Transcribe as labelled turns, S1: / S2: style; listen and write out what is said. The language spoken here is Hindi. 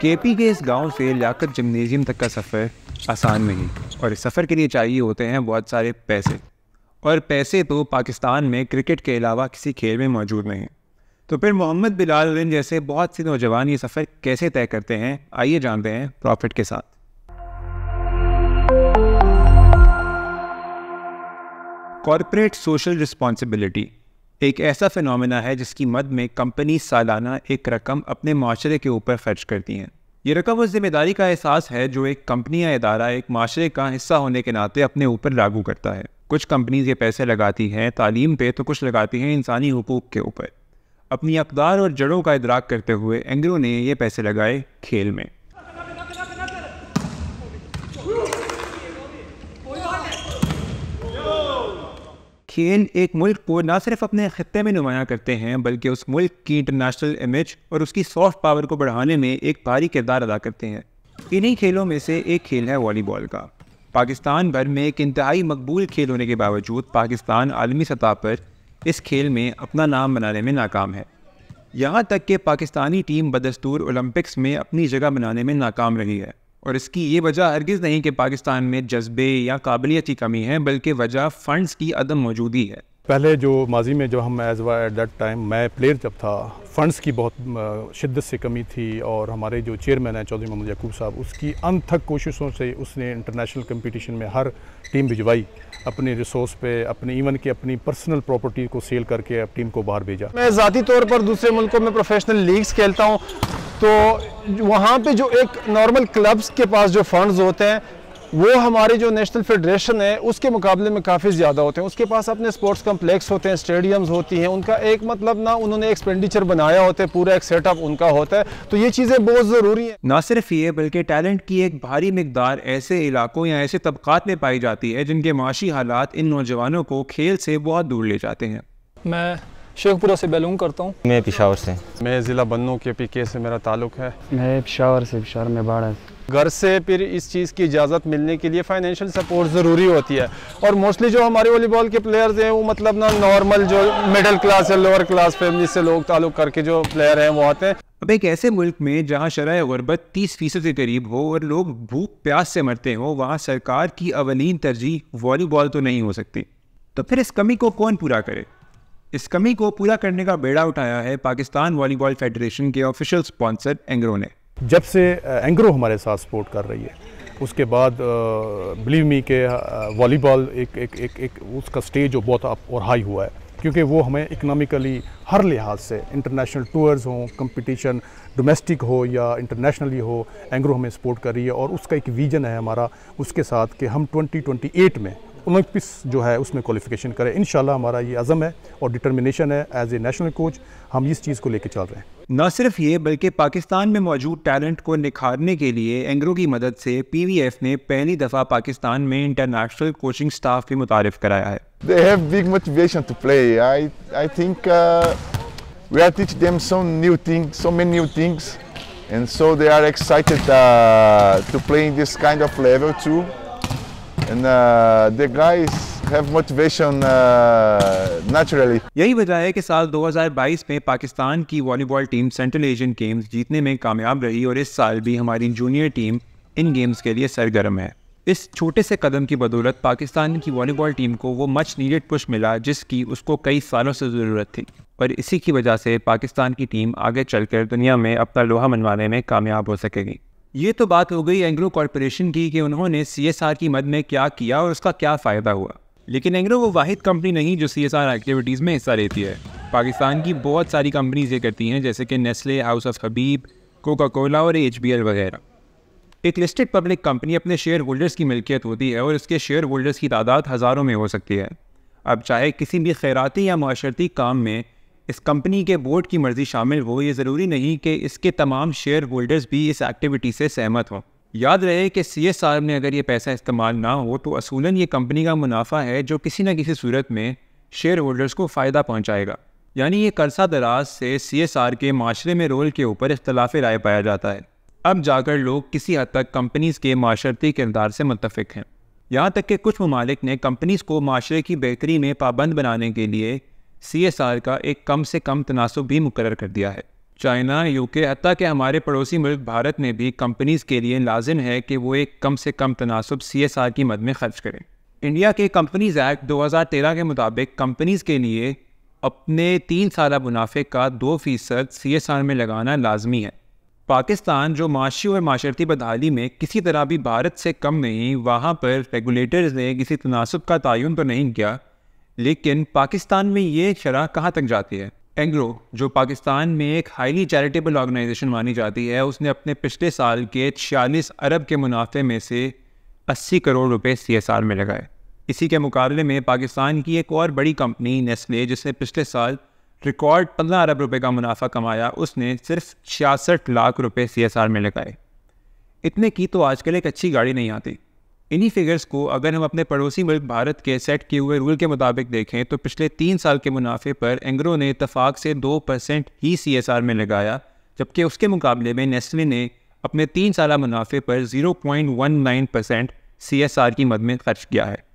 S1: केपी के इस गांव से लियाकत जिम्नेजियम तक का सफ़र आसान नहीं और इस सफ़र के लिए चाहिए होते हैं बहुत सारे पैसे और पैसे तो पाकिस्तान में क्रिकेट के अलावा किसी खेल में मौजूद नहीं तो फिर मोहम्मद बिलाल बिन जैसे बहुत से नौजवान ये सफ़र कैसे तय करते हैं आइए जानते हैं प्रॉफिट के साथ कॉरपोरेट सोशल रिस्पॉन्सिबिलिटी एक ऐसा फिनमिना है जिसकी मद में कंपनी सालाना एक रकम अपने माशरे के ऊपर खर्च करती हैं ये रकम उस जिम्मेदारी का एहसास है जो एक कंपनी या इदारा एक माशरे का हिस्सा होने के नाते अपने ऊपर लागू करता है कुछ कंपनीज ये पैसे लगाती हैं तालीम पे तो कुछ लगाती हैं इंसानी हकूक़ के ऊपर अपनी अकदार और जड़ों का इदराक करते हुए एंग्रो ने ये पैसे लगाए खेल में खेल एक मुल्क को ना सिर्फ अपने खत्े में नुमाया करते हैं बल्कि उस मुल्क की इंटरनेशनल इमेज और उसकी सॉफ्ट पावर को बढ़ाने में एक भारी किरदार अदा करते हैं इन्हीं खेलों में से एक खेल है वॉलीबॉल का पाकिस्तान भर में एक इंतहाई मकबूल खेल होने के बावजूद पाकिस्तान आलमी सतह पर इस खेल में अपना नाम बनाने में नाकाम है यहाँ तक कि पाकिस्तानी टीम बदस्तूर ओलंपिक्स में अपनी जगह बनाने में नाकाम रही है और इसकी ये वजह हरगिज़ नहीं कि पाकिस्तान में जज्बे या काबिलियत की कमी है बल्कि वजह फ़ंड्स की अदम मौजूदी है
S2: पहले जो माजी में जब हम as was at that time मैं प्लेयर जब था फंड्स की बहुत शिद्दत से कमी थी और हमारे जो चेयरमैन हैं चौधरी मोहम्मद याकूब साहब उसकी अनथक कोशिशों से उसने इंटरनेशनल कंपटीशन में हर टीम भिजवाई अपने रिसोर्स पे अपने इवन के अपनी पर्सनल प्रॉपर्टी को सेल करके टीम को बाहर भेजा
S3: मैं ज़ाती तौर पर दूसरे मुल्कों में प्रोफेशनल लीग्स खेलता हूँ तो वहाँ पे जो एक नॉर्मल क्लब्स के पास जो फंड्स होते हैं वो हमारे जो नेशनल फेडरेशन है उसके मुकाबले में काफ़ी ज़्यादा होते हैं उसके पास अपने स्पोर्ट्स कम्प्लेक्स होते हैं स्टेडियम्स होती हैं उनका एक मतलब ना उन्होंने एक्सपेंडिचर बनाया होता है पूरा एक सेटअप उनका होता है तो ये चीज़ें बहुत ज़रूरी हैं
S1: ना सिर्फ ये बल्कि टैलेंट की एक भारी मकदार ऐसे इलाकों या ऐसे तबकात में पाई जाती है जिनके माशी हालात इन नौजवानों को खेल से बहुत दूर ले जाते हैं मैं शेखपुरा से बिलोंग करता हूँ मैं पिशावर से मैं ज़िला बन्नू के पी के से मेरा ताल्लुक है
S3: मैं पिशावर से पिशावर में बाड़ा घर से फिर इस चीज़ की इजाज़त मिलने के लिए फाइनेंशियल सपोर्ट ज़रूरी होती है और मोस्टली जो हमारे वॉलीबॉल के प्लेयर्स हैं वो मतलब ना नॉर्मल जो मिडिल क्लास या लोअर क्लास फैमिली से लोग ताल्लुक करके जो
S1: प्लेयर हैं वो आते हैं अब एक ऐसे मुल्क में जहाँ शरह गुरबत तीस फीसद के करीब हो और लोग भूख प्यास से मरते हो वहाँ सरकार की अवलिन तरजीह वॉलीबॉल तो नहीं हो सकती तो फिर इस कमी को कौन पूरा करे इस कमी को पूरा करने का बेड़ा उठाया है पाकिस्तान वॉलीबॉल फेडरेशन के ऑफिशियल स्पॉन्सर एंग्रो ने जब से
S2: एंग्रो हमारे साथ सपोर्ट कर रही है उसके बाद बिलीव मी के वॉलीबॉल एक एक एक एक उसका स्टेज जो बहुत अप और हाई हुआ है क्योंकि वो हमें इकनॉमिकली हर लिहाज से इंटरनेशनल टूर्स हों कंपटीशन डोमेस्टिक हो या इंटरनेशनली हो एंग्रो हमें सपोर्ट कर रही है और उसका एक विजन है हमारा उसके साथ कि हम 2028 में ओलंपिक्स जो है उसमें क्वालिफिकेशन करें इन हमारा ये अज़म है और डिटर्मिनेशन है एज ए
S1: नेशनल कोच हम इस चीज़ को लेकर चल रहे हैं न सिर्फ ये बल्कि पाकिस्तान में मौजूद टैलेंट को निखारने के लिए एंग्रो की मदद से पीवीएफ ने पहली दफ़ा पाकिस्तान में इंटरनेशनल कोचिंग स्टाफ भी मुतारफ कराया है
S3: They have big motivation to play. I, I think uh, we are teach them some new things, so many new things, and so they are excited uh, to play in this kind of level too. and uh,
S1: the guys have motivation uh, naturally. यही वजह है कि साल 2022 में पाकिस्तान की volleyball team central Asian games जीतने में कामयाब रही और इस साल भी हमारी जूनियर टीम इन गेम्स के लिए सरगर्म है इस छोटे से कदम की बदौलत पाकिस्तान की वॉलीबॉल टीम को वो मच नीडेड पुश मिला जिसकी उसको कई सालों से ज़रूरत थी और इसी की वजह से पाकिस्तान की टीम आगे चलकर दुनिया में अपना लोहा मनवाने में कामयाब हो सकेगी ये तो बात हो गई एंग्रो कॉरपोरेशन की कि उन्होंने सी की मद में क्या किया और उसका क्या फ़ायदा हुआ लेकिन एंग्रो वो वाहिद कंपनी नहीं जो सी एक्टिविटीज़ में हिस्सा लेती है पाकिस्तान की बहुत सारी कंपनीज ये करती हैं जैसे कि Nestle house of Habib Coca Cola और एच वगैरह एक लिस्टेड पब्लिक कंपनी अपने शेयर होल्डर्स की मिल्कियत होती है और इसके शेयर होल्डर्स की तादाद हज़ारों में हो सकती है अब चाहे किसी भी खैराती या माशरती काम में इस कंपनी के बोर्ड की मर्जी शामिल हो ये ज़रूरी नहीं कि इसके तमाम शेयर होल्डर्स भी इस एक्टिविटी से सहमत हों याद रहे कि सी एस आर अगर ये पैसा इस्तेमाल ना हो तो असूलन ये कंपनी का मुनाफा है जो किसी न किसी सूरत में शेयर होल्डर्स को फ़ायदा पहुँचाएगा यानी ये करसा दराज से सी एस आर के माशरे में रोल के ऊपर इख्तलाफ राय पाया जाता है अब जाकर लोग किसी हद तक कंपनीज़ के माशरती किरदार से मुतफ़ हैं यहाँ तक कि कुछ ममालिक ने कंपनीज़ को माशरे की बेहतरी में पाबंद बनाने के लिए सी एस आर का एक कम से कम तनासब भी मुकर कर दिया है चाइना यूके हती के हमारे पड़ोसी मुल्क भारत में भी कंपनीज़ के लिए लाजिम है कि वो एक कम से कम तनासब सी एस आर की मद में खर्च करें इंडिया के कंपनीज़ एक्ट 2013 के मुताबिक कंपनीज़ के लिए अपने तीन साल मुनाफे का दो फ़ीसद सी एस आर में लगाना लाजमी है पाकिस्तान जो माशी और माशरती बदहाली में किसी तरह भी भारत से कम नहीं वहाँ पर रेगुलेटर्स ने किसी तनासब का तयन तो नहीं किया लेकिन पाकिस्तान में ये शरह कहाँ तक जाती है एंग्रो जो पाकिस्तान में एक हाईली चैरिटेबल ऑर्गेनाइजेशन मानी जाती है उसने अपने पिछले साल के छियालीस अरब के मुनाफे में से 80 करोड़ रुपए सी में लगाए इसी के मुकाबले में पाकिस्तान की एक और बड़ी कंपनी नेस्ले जिसने पिछले साल रिकॉर्ड पंद्रह अरब रुपए का मुनाफा कमाया उसने सिर्फ छियासठ लाख रुपये सी में लगाए इतने की तो आजकल एक अच्छी गाड़ी नहीं आती इन्हीं फिगर्स को अगर हम अपने पड़ोसी मुल्क भारत के सेट किए हुए रूल के मुताबिक देखें तो पिछले तीन साल के मुनाफे पर एंग्रो ने इतफाक से दो परसेंट ही सी एस आर में लगाया जबकि उसके मुकाबले में नेस्ले ने अपने तीन साल मुनाफे पर zero point one nine percent C S R की मद में खर्च किया है